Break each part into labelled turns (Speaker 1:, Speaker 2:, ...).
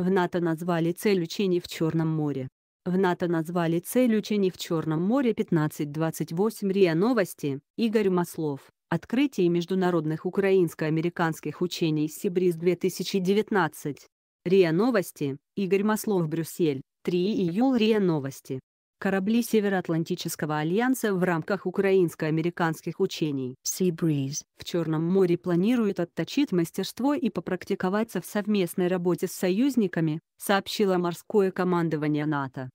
Speaker 1: В НАТО назвали цель учений в Черном море. В НАТО назвали цель учений в Черном море 1528 РИА Новости, Игорь Маслов. Открытие международных украинско-американских учений Сибриз 2019. РИА Новости, Игорь Маслов, Брюссель, 3 июля РИА Новости корабли Североатлантического альянса в рамках украинско-американских учений Sea Breeze в Черном море планируют отточить мастерство и попрактиковаться в совместной работе с союзниками, сообщило морское командование НАТО.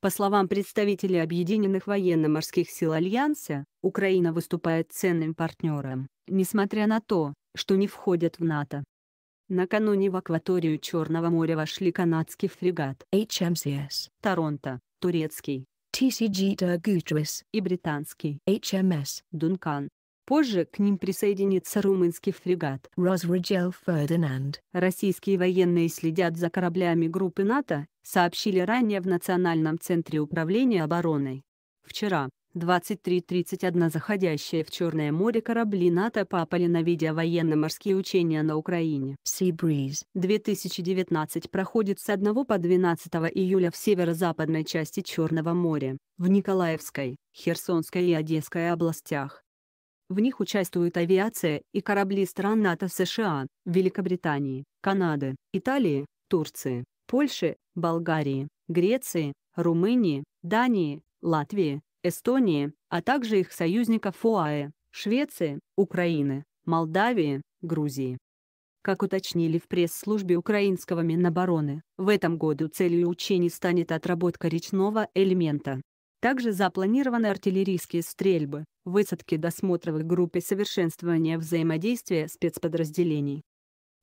Speaker 1: По словам представителей Объединенных военно-морских сил Альянса, Украина выступает ценным партнером, несмотря на то, что не входит в НАТО. Накануне в акваторию Черного моря вошли канадский фрегат HMCS «Торонто», турецкий TCG Turgutris и британский HMS Дункан. Позже к ним присоединится румынский фрегат Розриджел Ferdinand. Российские военные следят за кораблями группы НАТО, сообщили ранее в Национальном центре управления обороной. Вчера, 23.31 заходящие в Черное море корабли НАТО попали на видео военно-морские учения на Украине. Sea Breeze 2019 проходит с 1 по 12 июля в северо-западной части Черного моря, в Николаевской, Херсонской и Одесской областях. В них участвуют авиация и корабли стран НАТО США, Великобритании, Канады, Италии, Турции, Польши, Болгарии, Греции, Румынии, Дании, Латвии, Эстонии, а также их союзников ФОАЭ, Швеции, Украины, Молдавии, Грузии. Как уточнили в пресс-службе украинского Минобороны, в этом году целью учений станет отработка речного элемента. Также запланированы артиллерийские стрельбы, высадки досмотровых групп и совершенствование взаимодействия спецподразделений.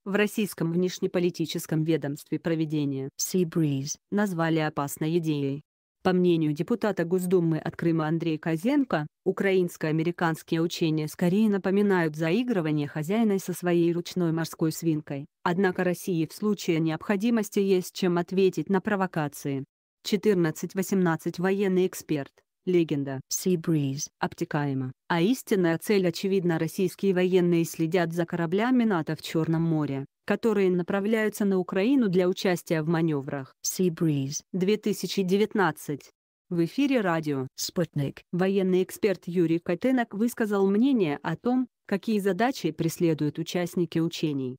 Speaker 1: В российском внешнеполитическом ведомстве проведение «Sea Breeze» назвали опасной идеей по мнению депутата Госдумы от Крыма Андрея Козенко, украинско-американские учения скорее напоминают заигрывание хозяина со своей ручной морской свинкой. Однако России в случае необходимости есть чем ответить на провокации. 14-18 военный эксперт. Легенда Sea Breeze обтекаема, а истинная цель очевидна: российские военные следят за кораблями НАТО в Черном море, которые направляются на Украину для участия в маневрах. Sea Breeze 2019 в эфире радио «Спутник». Военный эксперт Юрий Котенок высказал мнение о том, какие задачи преследуют участники учений.